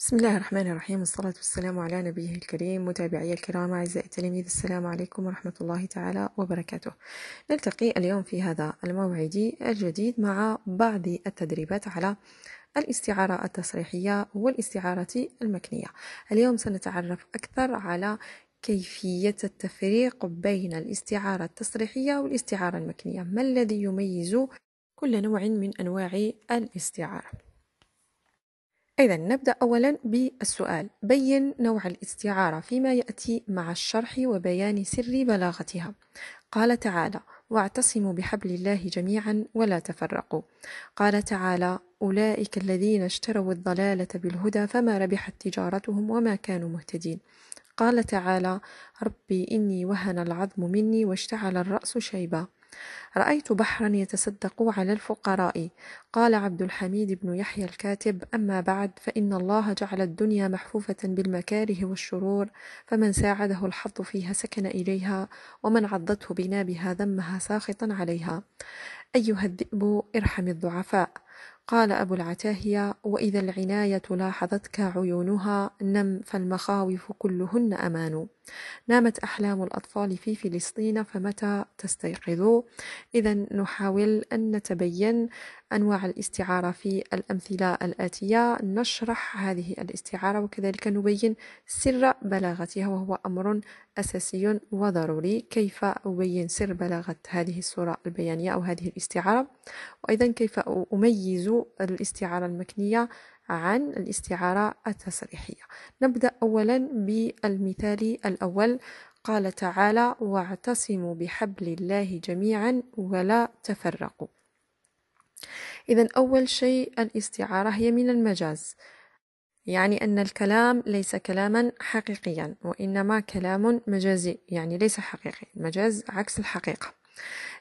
بسم الله الرحمن الرحيم والصلاة والسلام على نبيه الكريم متابعي الكرام أعزائي التلاميذ السلام عليكم ورحمة الله تعالى وبركاته نلتقي اليوم في هذا الموعد الجديد مع بعض التدريبات على الاستعارة التصريحية والاستعارة المكنية اليوم سنتعرف أكثر على كيفية التفريق بين الاستعارة التصريحية والاستعارة المكنية ما الذي يميز كل نوع من أنواع الاستعارة إذا نبدأ أولا بالسؤال بين نوع الاستعارة فيما يأتي مع الشرح وبيان سر بلاغتها قال تعالى واعتصموا بحبل الله جميعا ولا تفرقوا قال تعالى أولئك الذين اشتروا الضلالة بالهدى فما ربحت تجارتهم وما كانوا مهتدين قال تعالى ربي إني وهن العظم مني واشتعل الرأس شيبا رأيت بحرا يتصدق على الفقراء قال عبد الحميد بن يحيى الكاتب أما بعد فإن الله جعل الدنيا محفوفة بالمكاره والشرور فمن ساعده الحظ فيها سكن إليها ومن عضته بنابها ذمها ساخطا عليها أيها الذئب ارحم الضعفاء قال أبو العتاهية وإذا العناية لاحظتك عيونها نم فالمخاوف كلهن أمان نامت أحلام الأطفال في فلسطين فمتى تستيقظوا؟ إذا نحاول أن نتبين أنواع الاستعارة في الأمثلة الآتية نشرح هذه الاستعارة وكذلك نبين سر بلاغتها وهو أمر أساسي وضروري كيف أبين سر بلاغة هذه الصورة البيانية أو هذه الاستعارة وأيضا كيف أميز الاستعارة المكنية عن الاستعارة التصريحية نبدأ أولا بالمثال الأول قال تعالى واعتصموا بحبل الله جميعا ولا تفرقوا إذا أول شيء الاستعارة هي من المجاز يعني أن الكلام ليس كلاما حقيقيا وإنما كلام مجازي يعني ليس حقيقي المجاز عكس الحقيقة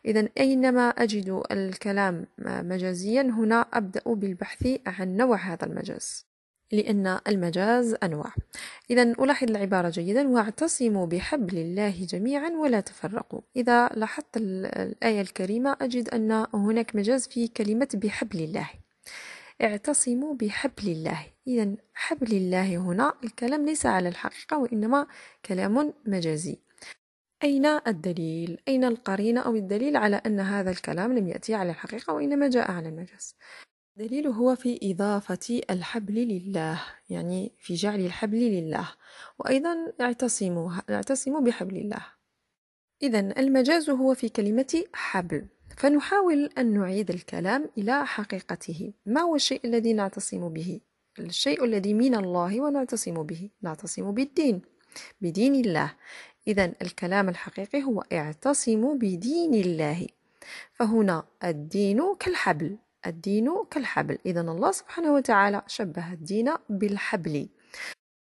إذا أينما أجد الكلام مجازيا هنا أبدأ بالبحث عن نوع هذا المجاز لأن المجاز أنواع إذا ألاحظ العبارة جيدا واعتصموا بحبل الله جميعا ولا تفرقوا إذا لاحظت الآية الكريمة أجد أن هناك مجاز في كلمة بحبل الله اعتصموا بحبل الله إذا حبل الله هنا الكلام ليس على الحقيقة وإنما كلام مجازي أين الدليل؟ أين القرينة أو الدليل على أن هذا الكلام لم يأتي على الحقيقة وإنما جاء على المجاز؟ الدليل هو في إضافة الحبل لله يعني في جعل الحبل لله وأيضا اعتصموا اعتصموا بحبل الله إذا المجاز هو في كلمة حبل فنحاول أن نعيد الكلام إلى حقيقته ما هو الشيء الذي نعتصم به؟ الشيء الذي من الله ونعتصم به نعتصم بالدين بدين الله إذا الكلام الحقيقي هو اعتصموا بدين الله فهنا الدين كالحبل الدين كالحبل إذا الله سبحانه وتعالى شبه الدين بالحبل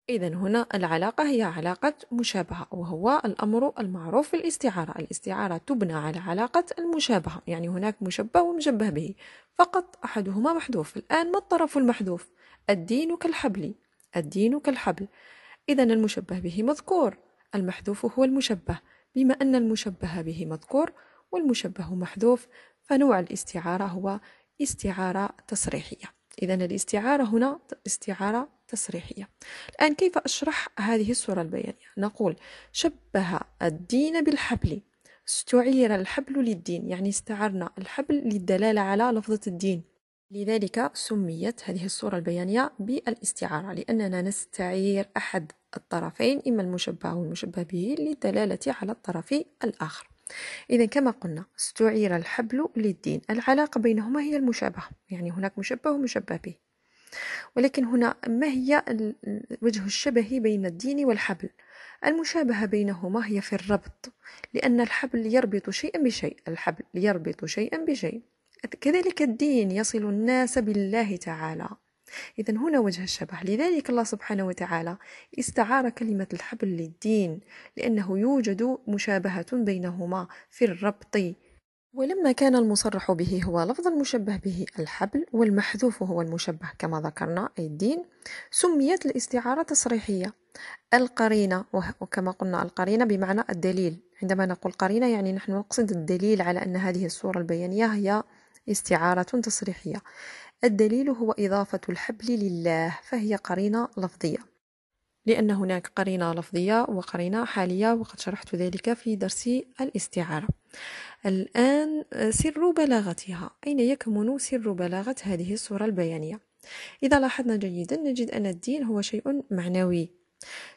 إذا هنا العلاقة هي علاقة مشابهة وهو الأمر المعروف في الاستعارة الاستعارة تبنى على علاقة المشابهة يعني هناك مشبه ومشبه به فقط أحدهما محذوف الآن ما الطرف المحذوف الدين كالحبل الدين كالحبل إذا المشبه به مذكور المحذوف هو المشبه بما أن المشبه به مذكور والمشبه محذوف فنوع الاستعارة هو استعارة تصريحية إذا الاستعارة هنا استعارة تصريحية الآن كيف أشرح هذه الصورة البيانية نقول شبه الدين بالحبل استعير الحبل للدين يعني استعرنا الحبل للدلالة على لفظة الدين لذلك سميت هذه الصورة البيانية بالاستعارة لأننا نستعير أحد الطرفين إما المشبه أو المشبه به للدلالة على الطرف الآخر إذا كما قلنا استعير الحبل للدين العلاقة بينهما هي المشابهة يعني هناك مشبه ومشبه به ولكن هنا ما هي وجه الشبه بين الدين والحبل المشابهة بينهما هي في الربط لأن الحبل يربط شيئا بشيء الحبل يربط شيئا بشيء كذلك الدين يصل الناس بالله تعالى إذا هنا وجه الشبه لذلك الله سبحانه وتعالى استعار كلمة الحبل للدين لأنه يوجد مشابهة بينهما في الربط ولما كان المصرح به هو لفظ المشبه به الحبل والمحذوف هو المشبه كما ذكرنا أي الدين سميت الاستعارة تصريحية القرينة وكما قلنا القرينة بمعنى الدليل عندما نقول قرينة يعني نحن نقصد الدليل على أن هذه الصورة البيانية هي استعارة تصريحية الدليل هو إضافة الحبل لله فهي قرينة لفظية لأن هناك قرينة لفظية وقرينة حالية وقد شرحت ذلك في درس الاستعارة الآن سر بلاغتها أين يكمن سر بلاغة هذه الصورة البيانية إذا لاحظنا جيدا نجد أن الدين هو شيء معنوي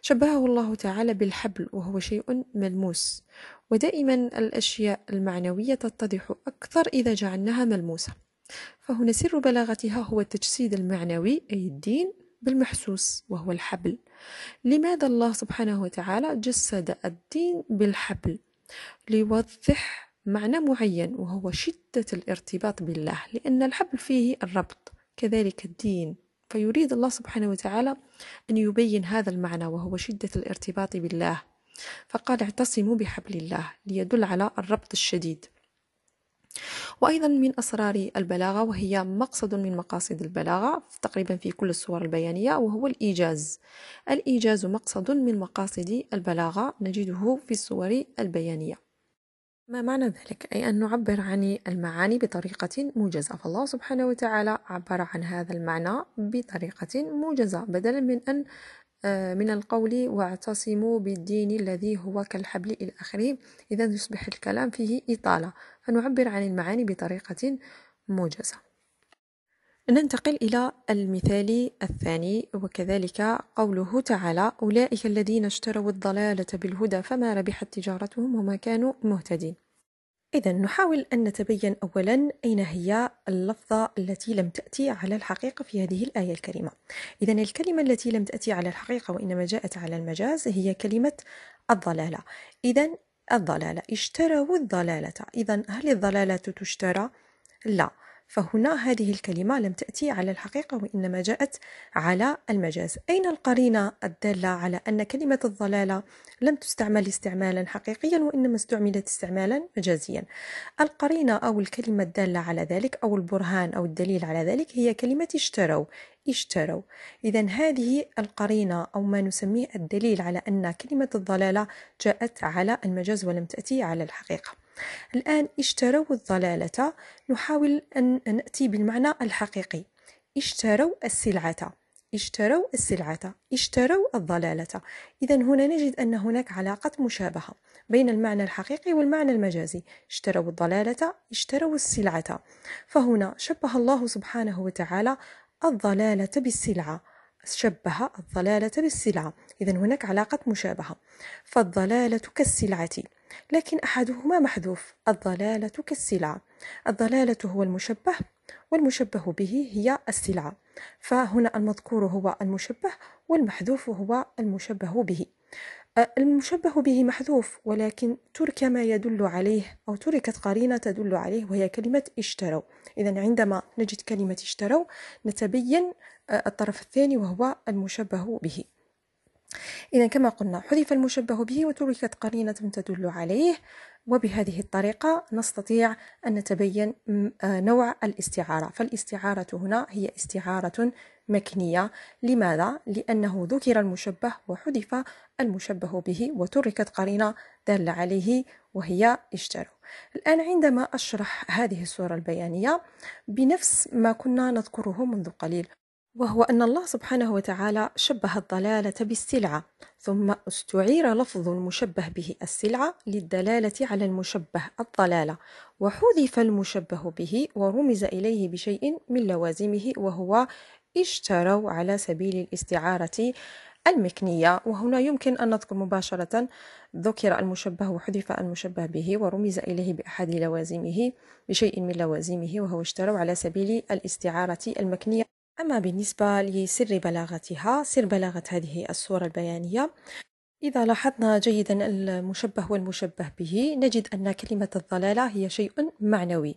شبهه الله تعالى بالحبل وهو شيء ملموس ودائما الأشياء المعنوية تتضح أكثر إذا جعلناها ملموسة فهنا سر بلاغتها هو التجسيد المعنوي أي الدين بالمحسوس وهو الحبل لماذا الله سبحانه وتعالى جسد الدين بالحبل ليوضح معنى معين وهو شدة الارتباط بالله لأن الحبل فيه الربط كذلك الدين فيريد الله سبحانه وتعالى أن يبين هذا المعنى وهو شدة الارتباط بالله فقال اعتصموا بحبل الله ليدل على الربط الشديد وأيضا من أسرار البلاغة وهي مقصد من مقاصد البلاغة تقريبا في كل الصور البيانية وهو الإيجاز الإيجاز مقصد من مقاصد البلاغة نجده في الصور البيانية ما معنى ذلك؟ أي أن نعبر عن المعاني بطريقة موجزة، فالله سبحانه وتعالى عبر عن هذا المعنى بطريقة موجزة بدلا من أن آه، من القول واعتصموا بالدين الذي هو كالحبل إلى آخره، إذا يصبح الكلام فيه إطالة، فنعبر عن المعاني بطريقة موجزة. ننتقل إلى المثال الثاني وكذلك قوله تعالى أولئك الذين اشتروا الضلالة بالهدى فما ربحت تجارتهم وما كانوا مهتدين إذا نحاول أن نتبين أولا أين هي اللفظة التي لم تأتي على الحقيقة في هذه الآية الكريمة إذا الكلمة التي لم تأتي على الحقيقة وإنما جاءت على المجاز هي كلمة الضلالة إذا الضلالة اشتروا الضلالة إذا هل الضلالة تشترى؟ لا فهنا هذه الكلمة لم تأتي على الحقيقة وإنما جاءت على المجاز أين القرينة الدالة على أن كلمة الضلالة لم تستعمل استعمالا حقيقيا وإنما استعملت استعمالا مجازيا القرينة أو الكلمة الدالة على ذلك أو البرهان أو الدليل على ذلك هي كلمة اشتروا اشتروا إذا هذه القرينة أو ما نسميه الدليل على أن كلمة الضلالة جاءت على المجاز ولم تأتي على الحقيقة الآن اشتروا الضلالة نحاول أن نأتي بالمعنى الحقيقي اشتروا السلعة اشتروا السلعة اشتروا الضلالة إذا هنا نجد أن هناك علاقة مشابهة بين المعنى الحقيقي والمعنى المجازي اشتروا الضلالة اشتروا السلعة فهنا شبه الله سبحانه وتعالى الضلالة بالسلعة شبه الضلالة بالسلعة إذا هناك علاقة مشابهة فالضلالة كالسلعة لكن أحدهما محذوف الضلالة كالسلعة الضلالة هو المشبه والمشبه به هي السلعة فهنا المذكور هو المشبه والمحذوف هو المشبه به المشبه به محذوف ولكن ترك ما يدل عليه أو تركت قرينة تدل عليه وهي كلمة اشتروا إذا عندما نجد كلمة اشتروا نتبين آه، الطرف الثاني وهو المشبه به إذا كما قلنا حذف المشبه به وتركت قرينة تدل عليه وبهذه الطريقة نستطيع أن نتبين آه، نوع الاستعارة فالاستعارة هنا هي استعارة مكنية لماذا؟ لأنه ذكر المشبه وحذف المشبه به وتركت قرينة دالة عليه وهي اشتروا الآن عندما أشرح هذه الصورة البيانية بنفس ما كنا نذكره منذ قليل وهو أن الله سبحانه وتعالى شبه الضلالة بالسلعة ثم استعير لفظ المشبه به السلعة للدلالة على المشبه الضلالة وحذف المشبه به ورمز إليه بشيء من لوازمه وهو اشتروا على سبيل الاستعارة المكنية وهنا يمكن أن نذكر مباشرة ذكر المشبه وحذف المشبه به ورمز إليه بأحد لوازمه بشيء من لوازمه وهو اشتروا على سبيل الاستعارة المكنية أما بالنسبة لسر بلاغتها سر بلاغة هذه الصورة البيانية إذا لاحظنا جيدا المشبه والمشبه به نجد أن كلمة الضلالة هي شيء معنوي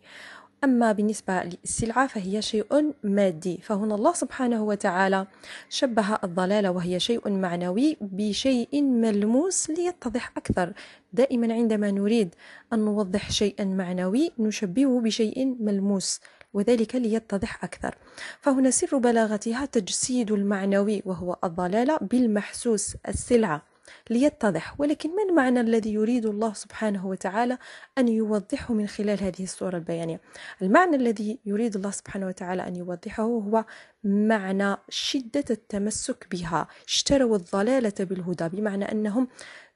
أما بالنسبة للسلعة فهي شيء مادي فهنا الله سبحانه وتعالى شبه الضلالة وهي شيء معنوي بشيء ملموس ليتضح أكثر دائما عندما نريد أن نوضح شيئا معنوي نشبهه بشيء ملموس وذلك ليتضح أكثر فهنا سر بلاغتها تجسيد المعنوي وهو الضلالة بالمحسوس السلعة ليتضح ولكن ما المعنى الذي يريد الله سبحانه وتعالى أن يوضحه من خلال هذه الصورة البيانية المعنى الذي يريد الله سبحانه وتعالى أن يوضحه هو معنى شدة التمسك بها اشتروا الضلالة بالهدى بمعنى أنهم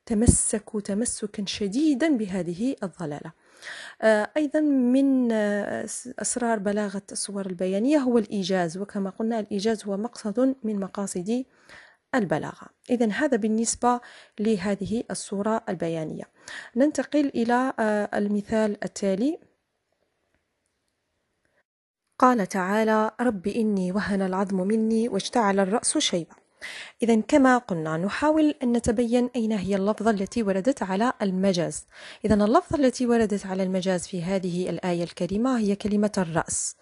تمسكوا تمسكا شديدا بهذه الضلاله آه، أيضا من آه، أسرار بلاغة الصور البيانية هو الإيجاز وكما قلنا الإيجاز هو مقصد من مقاصد البلاغة إذا هذا بالنسبة لهذه الصورة البيانية ننتقل إلى آه، المثال التالي قال تعالى رب إني وهن العظم مني واشتعل الرأس شيبا إذا كما قلنا نحاول أن نتبين أين هي اللفظة التي وردت على المجاز إذا اللفظة التي وردت على المجاز في هذه الآية الكريمة هي كلمة الرأس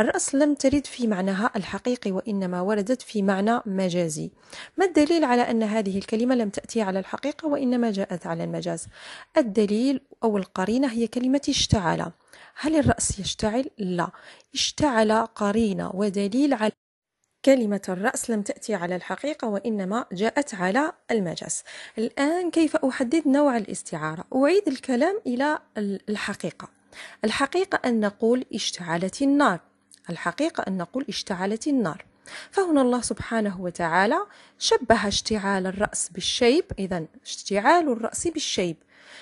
الرأس لم ترد في معناها الحقيقي وإنما وردت في معنى مجازي ما الدليل على أن هذه الكلمة لم تأتي على الحقيقة وإنما جاءت على المجاز الدليل أو القرينة هي كلمة اشتعل هل الرأس يشتعل؟ لا اشتعل قرينة ودليل على كلمة الرأس لم تأتي على الحقيقة وإنما جاءت على المجاز الآن كيف أحدد نوع الاستعارة؟ أعيد الكلام إلى الحقيقة الحقيقة أن نقول اشتعلت النار الحقيقة أن نقول اشتعلت النار فهنا الله سبحانه وتعالى شبه اشتعال الرأس بالشيب إذا اشتعال الرأس بالشيب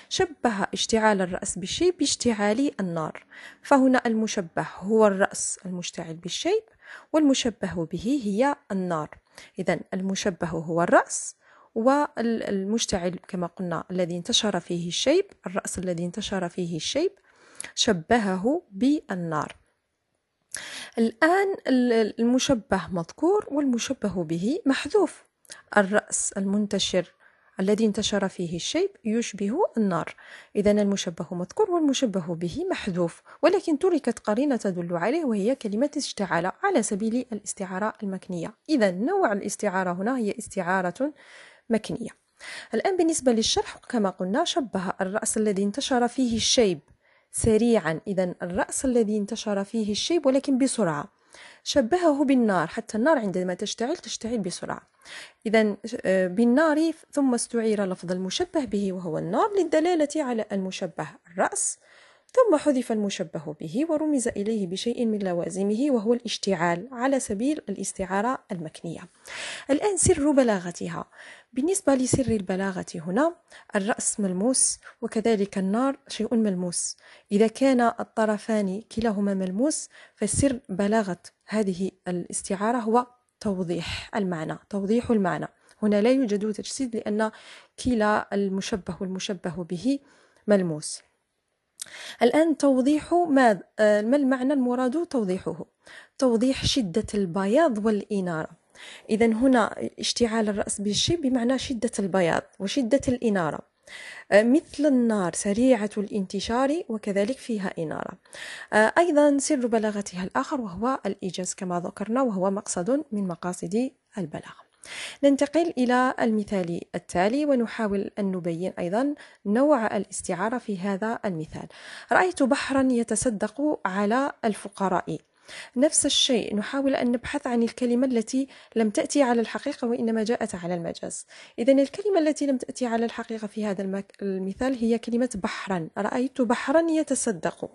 شبه اشتعال الرأس بالشيب باشتعال النار فهنا المشبه هو الرأس المشتعل بالشيب والمشبه به هي النار إذا المشبه هو الرأس والمشتعل كما قلنا الذي انتشر فيه الشيب الرأس الذي انتشر فيه الشيب شبهه بالنار الآن المشبه مذكور والمشبه به محذوف الرأس المنتشر الذي انتشر فيه الشيب يشبه النار إذا المشبه مذكور والمشبه به محذوف ولكن تركت قرينة تدل عليه وهي كلمة اشتعل على سبيل الاستعارة المكنية إذا نوع الاستعارة هنا هي استعارة مكنية الآن بالنسبة للشرح كما قلنا شبه الرأس الذي انتشر فيه الشيب سريعا إذا الرأس الذي انتشر فيه الشيب ولكن بسرعة شبهه بالنار حتى النار عندما تشتعل تشتعل بسرعة إذا آه، بالنار ثم استعير لفظ المشبه به وهو النار للدلالة على المشبه الرأس ثم حذف المشبه به ورمز إليه بشيء من لوازمه وهو الاشتعال على سبيل الاستعارة المكنية الآن سر بلاغتها بالنسبة لسر البلاغة هنا الرأس ملموس وكذلك النار شيء ملموس إذا كان الطرفان كلاهما ملموس فسر بلاغة هذه الاستعارة هو توضيح المعنى توضيح المعنى هنا لا يوجد تجسيد لأن كلا المشبه والمشبه به ملموس الآن توضيح ماذا آه، ما المعنى المراد توضيحه توضيح شدة البياض والإنارة إذا هنا اشتعال الرأس بالشيء بمعنى شدة البياض وشدة الإنارة آه، مثل النار سريعة الانتشار وكذلك فيها إنارة آه، أيضا سر بلاغتها الآخر وهو الإيجاز كما ذكرنا وهو مقصد من مقاصد البلاغة ننتقل إلى المثال التالي ونحاول أن نبين أيضا نوع الاستعارة في هذا المثال رأيت بحرا يتصدق على الفقراء نفس الشيء نحاول أن نبحث عن الكلمة التي لم تأتي على الحقيقة وإنما جاءت على المجاز إذا الكلمة التي لم تأتي على الحقيقة في هذا المثال هي كلمة بحرا رأيت بحرا يتصدق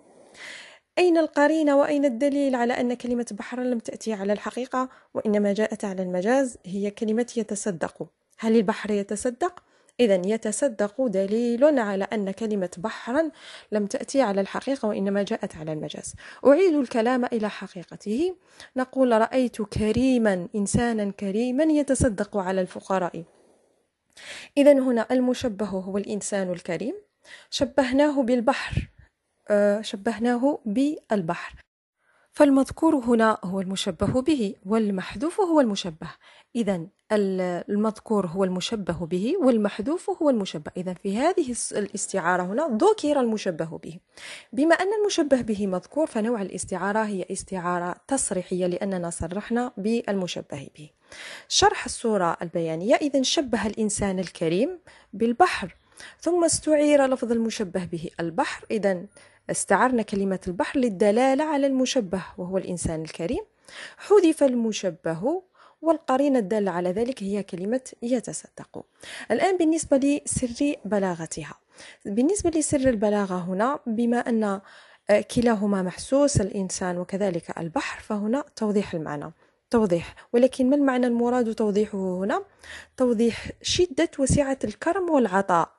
أين القرينة وأين الدليل على أن كلمة بحر لم تأتي على الحقيقة وإنما جاءت على المجاز هي كلمة يتصدق هل البحر يتصدق؟ إذا يتصدق دليل على أن كلمة بحرا لم تأتي على الحقيقة وإنما جاءت على المجاز أعيد الكلام إلى حقيقته نقول رأيت كريما إنسانا كريما يتصدق على الفقراء إذا هنا المشبه هو الإنسان الكريم شبهناه بالبحر آه، شبهناه بالبحر فالمذكور هنا هو المشبه به والمحذوف هو المشبه إذا المذكور هو المشبه به والمحذوف هو المشبه إذا في هذه الاستعارة هنا ذكر المشبه به بما أن المشبه به مذكور فنوع الاستعارة هي استعارة تصريحية لأننا صرحنا بالمشبه به شرح الصورة البيانية إذا شبه الإنسان الكريم بالبحر ثم استعير لفظ المشبه به البحر إذا استعرنا كلمة البحر للدلالة على المشبه وهو الإنسان الكريم حذف المشبه والقرينة الدالة على ذلك هي كلمة يتصدق الآن بالنسبة لسر بلاغتها بالنسبة لسر البلاغة هنا بما أن آه، كلاهما محسوس الإنسان وكذلك البحر فهنا توضيح المعنى توضيح ولكن ما المعنى المراد توضيحه هنا توضيح شدة وسعة الكرم والعطاء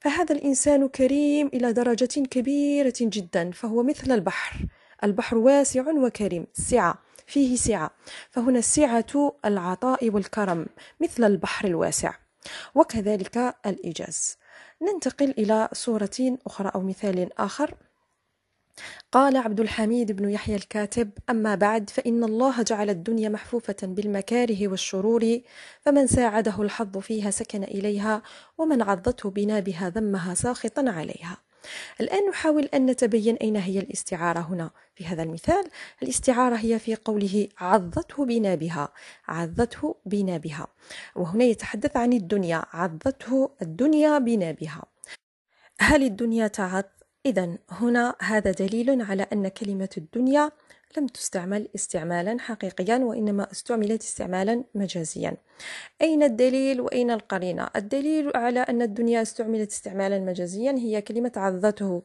فهذا الإنسان كريم إلى درجة كبيرة جدا فهو مثل البحر البحر واسع وكريم سعة فيه سعة فهنا السعة العطاء والكرم مثل البحر الواسع وكذلك الإيجاز ننتقل إلى صورة أخرى أو مثال آخر قال عبد الحميد بن يحيى الكاتب أما بعد فإن الله جعل الدنيا محفوفة بالمكاره والشرور فمن ساعده الحظ فيها سكن إليها ومن عضته بنا بها ذمها ساخطا عليها الآن نحاول أن نتبين أين هي الاستعارة هنا في هذا المثال الاستعارة هي في قوله عضته بنابها عضته بنابها وهنا يتحدث عن الدنيا عضته الدنيا بنابها هل الدنيا تعض إذا هنا هذا دليل على أن كلمة الدنيا لم تستعمل استعمالا حقيقيا وإنما استعملت استعمالا مجازيا أين الدليل وأين القرينة؟ الدليل على أن الدنيا استعملت استعمالا مجازيا هي كلمة عضته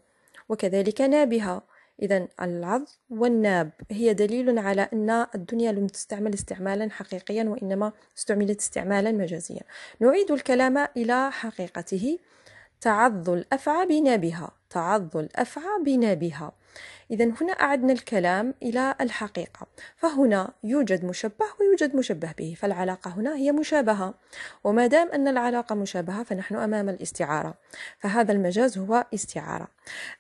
وكذلك نابها إذا العض والناب هي دليل على أن الدنيا لم تستعمل استعمالا حقيقيا وإنما استعملت استعمالا مجازيا نعيد الكلام إلى حقيقته تعض الأفعى بنابها تعض الأفعى بها إذا هنا أعدنا الكلام إلى الحقيقة فهنا يوجد مشبه ويوجد مشبه به فالعلاقة هنا هي مشابهة وما دام أن العلاقة مشابهة فنحن أمام الاستعارة فهذا المجاز هو استعارة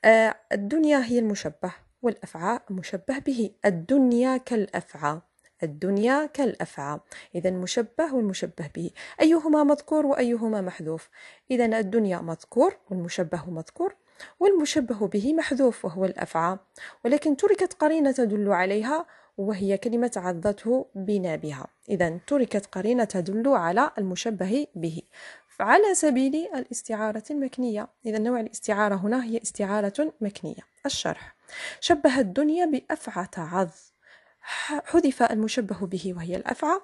آه، الدنيا هي المشبه والأفعى مشبه به الدنيا كالأفعى الدنيا كالأفعى إذا مشبه والمشبه به أيهما مذكور وأيهما محذوف إذا الدنيا مذكور والمشبه مذكور والمشبه به محذوف وهو الأفعى ولكن تركت قرينة تدل عليها وهي كلمة عضته بنابها إذا تركت قرينة تدل على المشبه به على سبيل الاستعارة المكنية إذا نوع الاستعارة هنا هي استعارة مكنية الشرح شبه الدنيا بأفعى تعظ حذف المشبه به وهي الأفعى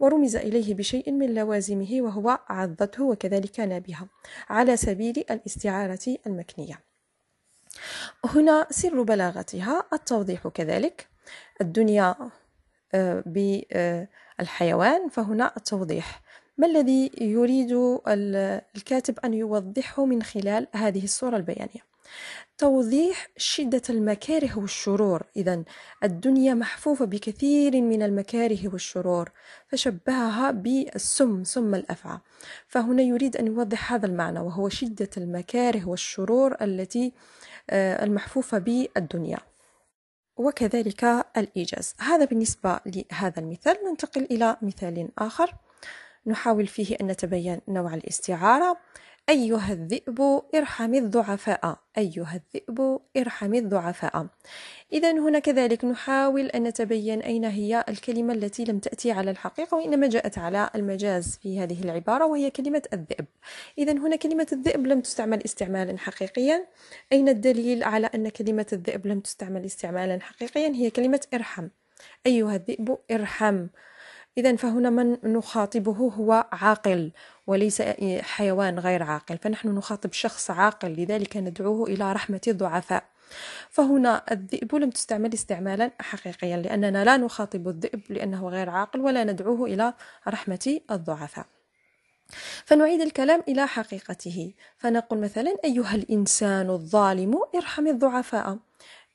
ورمز إليه بشيء من لوازمه وهو عضته وكذلك نابها على سبيل الاستعارة المكنية هنا سر بلاغتها التوضيح كذلك الدنيا آه، بالحيوان آه، فهنا التوضيح ما الذي يريد الكاتب أن يوضحه من خلال هذه الصورة البيانية توضيح شدة المكاره والشرور إذا الدنيا محفوفة بكثير من المكاره والشرور فشبهها بالسم سم الأفعى فهنا يريد أن يوضح هذا المعنى وهو شدة المكاره والشرور التي آه، المحفوفة بالدنيا وكذلك الإيجاز هذا بالنسبة لهذا المثال ننتقل إلى مثال آخر نحاول فيه أن نتبين نوع الاستعارة أيها الذئب ارحم الضعفاء أيها الذئب ارحم الضعفاء إذا هنا كذلك نحاول أن نتبين أين هي الكلمة التي لم تأتي على الحقيقة وإنما جاءت على المجاز في هذه العبارة وهي كلمة الذئب إذا هنا كلمة الذئب لم تستعمل استعمالا حقيقيا أين الدليل على أن كلمة الذئب لم تستعمل استعمالا حقيقيا هي كلمة ارحم أيها الذئب ارحم إذا فهنا من نخاطبه هو عاقل وليس حيوان غير عاقل فنحن نخاطب شخص عاقل لذلك ندعوه إلى رحمة الضعفاء فهنا الذئب لم تستعمل استعمالا حقيقيا لأننا لا نخاطب الذئب لأنه غير عاقل ولا ندعوه إلى رحمة الضعفاء فنعيد الكلام إلى حقيقته فنقول مثلا أيها الإنسان الظالم ارحم الضعفاء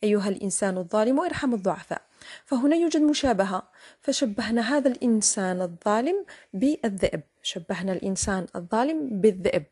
أيها الإنسان الظالم ارحم الضعفاء فهنا يوجد مشابهة فشبهنا هذا الإنسان الظالم بالذئب شبهنا الإنسان الظالم بالذئب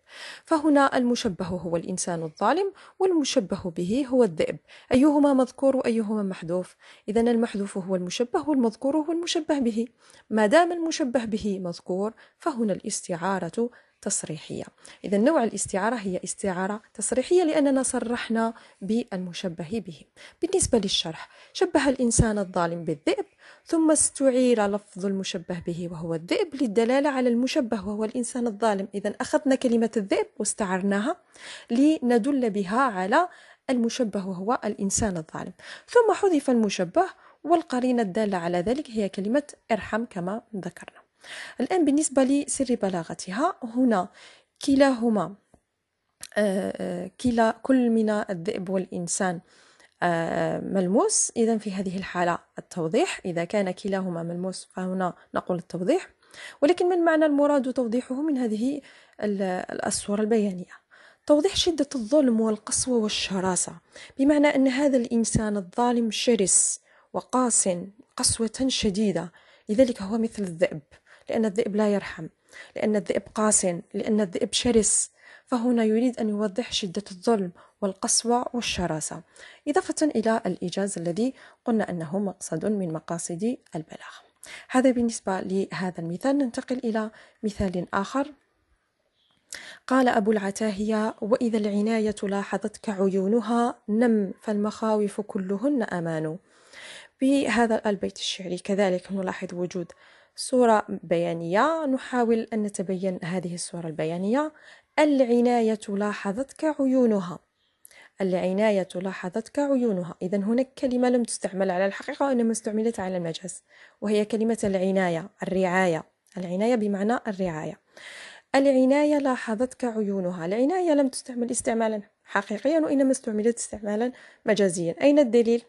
فهنا المشبه هو الإنسان الظالم والمشبه به هو الذئب أيهما مذكور وأيهما محذوف إذا المحذوف هو المشبه والمذكور هو المشبه به ما دام المشبه به مذكور فهنا الاستعارة تصريحية إذا نوع الاستعارة هي استعارة تصريحية لأننا صرحنا بالمشبه به بالنسبة للشرح شبه الإنسان الظالم بالذئب ثم استعير لفظ المشبه به وهو الذئب للدلالة على المشبه وهو الإنسان الظالم إذا أخذنا كلمة الذئب واستعرناها لندل بها على المشبه وهو الإنسان الظالم ثم حذف المشبه والقرينة الدالة على ذلك هي كلمة ارحم كما ذكرنا الآن بالنسبة لسر بلاغتها هنا كلاهما آه، آه، كلا كل من الذئب والإنسان آه، ملموس إذا في هذه الحالة التوضيح إذا كان كلاهما ملموس فهنا نقول التوضيح ولكن من معنى المراد توضيحه من هذه الصورة البيانية توضيح شدة الظلم والقسوة والشراسة بمعنى أن هذا الإنسان الظالم شرس وقاس قسوة شديدة لذلك هو مثل الذئب لأن الذئب لا يرحم لأن الذئب قاس لأن الذئب شرس فهنا يريد أن يوضح شدة الظلم والقسوة والشراسة إضافة إلى الإيجاز الذي قلنا أنه مقصد من مقاصد البلاغ هذا بالنسبة لهذا المثال ننتقل إلى مثال آخر قال أبو العتاهية وإذا العناية لاحظتك عيونها نم فالمخاوف كلهن أمان بهذا البيت الشعري كذلك نلاحظ وجود صورة بيانية نحاول أن نتبين هذه الصورة البيانية العناية لاحظتك عيونها العناية لاحظتك عيونها إذا هناك كلمة لم تستعمل على الحقيقة وإنما استعملت على المجاز وهي كلمة العناية الرعاية العناية بمعنى الرعاية العناية لاحظتك عيونها العناية لم تستعمل استعمالا حقيقيا وإنما استعملت استعمالا مجازيا أين الدليل؟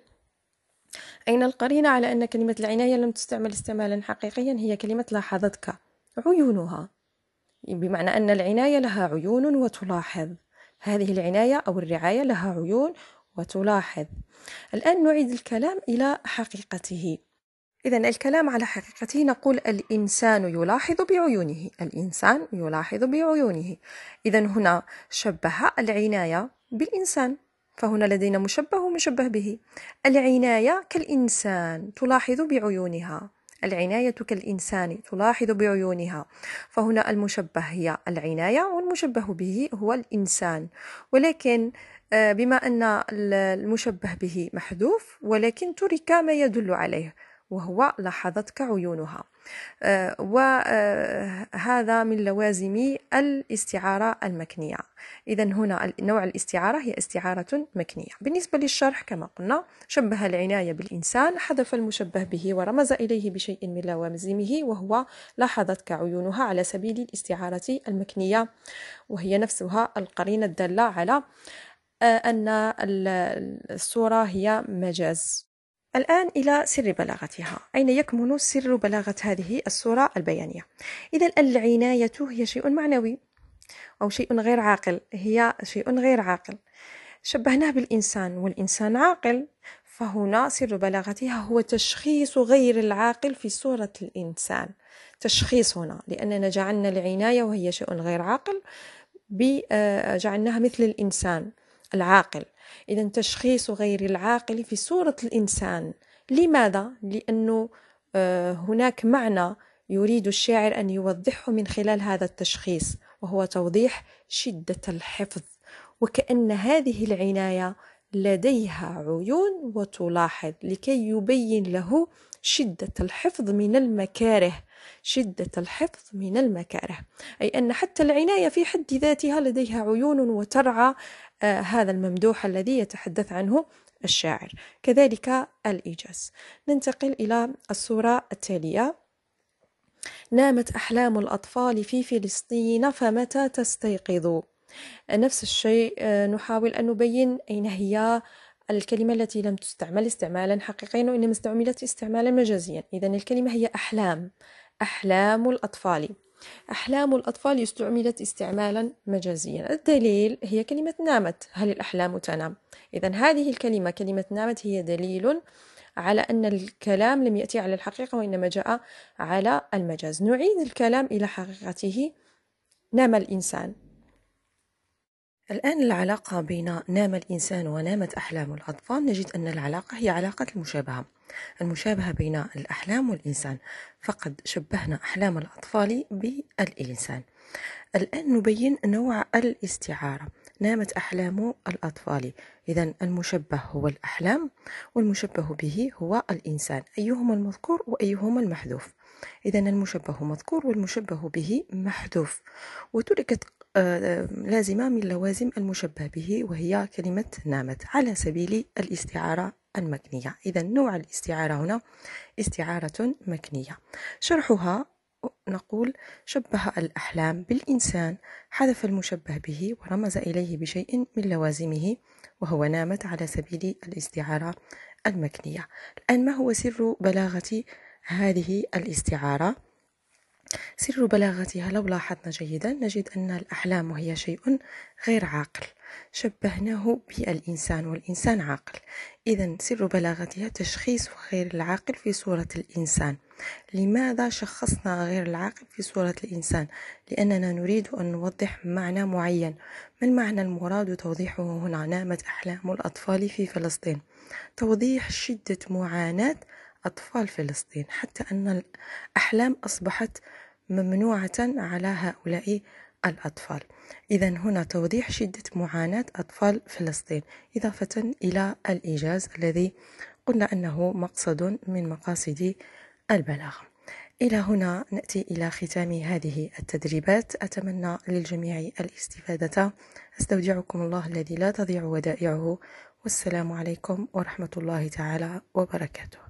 أين القرينة على أن كلمة العناية لم تستعمل استعمالا حقيقيا هي كلمة لاحظتك عيونها بمعنى أن العناية لها عيون وتلاحظ هذه العناية أو الرعاية لها عيون وتلاحظ الآن نعيد الكلام إلى حقيقته إذا الكلام على حقيقته نقول الإنسان يلاحظ بعيونه الإنسان يلاحظ بعيونه إذا هنا شبه العناية بالإنسان فهنا لدينا مشبه مشبه به العناية كالإنسان تلاحظ بعيونها العناية كالإنسان تلاحظ بعيونها فهنا المشبه هي العناية والمشبه به هو الإنسان ولكن آه، بما أن المشبه به محذوف ولكن ترك ما يدل عليه وهو لاحظتك عيونها آه، وهذا آه، من لوازم الاستعارة المكنية إذا هنا نوع الاستعارة هي استعارة مكنية بالنسبة للشرح كما قلنا شبه العناية بالإنسان حذف المشبه به ورمز إليه بشيء من لوازمه وهو لاحظتك عيونها على سبيل الاستعارة المكنية وهي نفسها القرينة الدالة على آه، أن الصورة هي مجاز الآن إلى سر بلاغتها أين يكمن سر بلاغة هذه الصورة البيانية إذا العناية هي شيء معنوي أو شيء غير عاقل هي شيء غير عاقل شبهناه بالإنسان والإنسان عاقل فهنا سر بلاغتها هو تشخيص غير العاقل في صورة الإنسان تشخيصنا لأننا جعلنا العناية وهي شيء غير عاقل جعلناها مثل الإنسان العاقل إذا تشخيص غير العاقل في صورة الإنسان لماذا؟ لأنه آه، هناك معنى يريد الشاعر أن يوضحه من خلال هذا التشخيص وهو توضيح شدة الحفظ وكأن هذه العناية لديها عيون وتلاحظ لكي يبين له شدة الحفظ من المكاره شدة الحفظ من المكاره أي أن حتى العناية في حد ذاتها لديها عيون وترعى آه، هذا الممدوح الذي يتحدث عنه الشاعر كذلك الإيجاز ننتقل إلى الصورة التالية نامت أحلام الأطفال في فلسطين فمتى تستيقظ نفس الشيء آه، نحاول أن نبين أين هي الكلمة التي لم تستعمل استعمالا حقيقيا وإنما استعملت استعمالا مجازيا إذا الكلمة هي أحلام أحلام الأطفال أحلام الأطفال استعملت استعمالا مجازيا الدليل هي كلمة نامت هل الأحلام تنام؟ إذا هذه الكلمة كلمة نامت هي دليل على أن الكلام لم يأتي على الحقيقة وإنما جاء على المجاز نعيد الكلام إلى حقيقته نام الإنسان الآن العلاقة بين نام الإنسان ونامت أحلام الأطفال نجد أن العلاقة هي علاقة المشابهة المشابهة بين الأحلام والإنسان فقد شبهنا أحلام الأطفال بالإنسان الآن نبين نوع الاستعارة نامت أحلام الأطفال إذا المشبه هو الأحلام والمشبه به هو الإنسان أيهما المذكور وأيهما المحذوف إذا المشبه مذكور والمشبه به محذوف وتركت آه، لازمة من لوازم المشبه به وهي كلمة نامت على سبيل الاستعارة المكنية إذا نوع الاستعارة هنا استعارة مكنية شرحها نقول شبه الأحلام بالإنسان حذف المشبه به ورمز إليه بشيء من لوازمه وهو نامت على سبيل الاستعارة المكنية الآن ما هو سر بلاغة هذه الاستعارة سر بلاغتها لو لاحظنا جيدا نجد أن الأحلام هي شيء غير عاقل شبهناه بالإنسان والإنسان عاقل إذا سر بلاغتها تشخيص غير العاقل في صورة الإنسان لماذا شخصنا غير العاقل في صورة الإنسان؟ لأننا نريد أن نوضح معنى معين ما المعنى المراد توضيحه هنا نامت أحلام الأطفال في فلسطين توضيح شدة معاناة أطفال فلسطين حتى أن الأحلام أصبحت ممنوعة على هؤلاء الأطفال إذا هنا توضيح شدة معاناة أطفال فلسطين إضافة إلى الإيجاز الذي قلنا أنه مقصد من مقاصد البلاغة إلى هنا نأتي إلى ختام هذه التدريبات أتمنى للجميع الاستفادة أستودعكم الله الذي لا تضيع ودائعه والسلام عليكم ورحمة الله تعالى وبركاته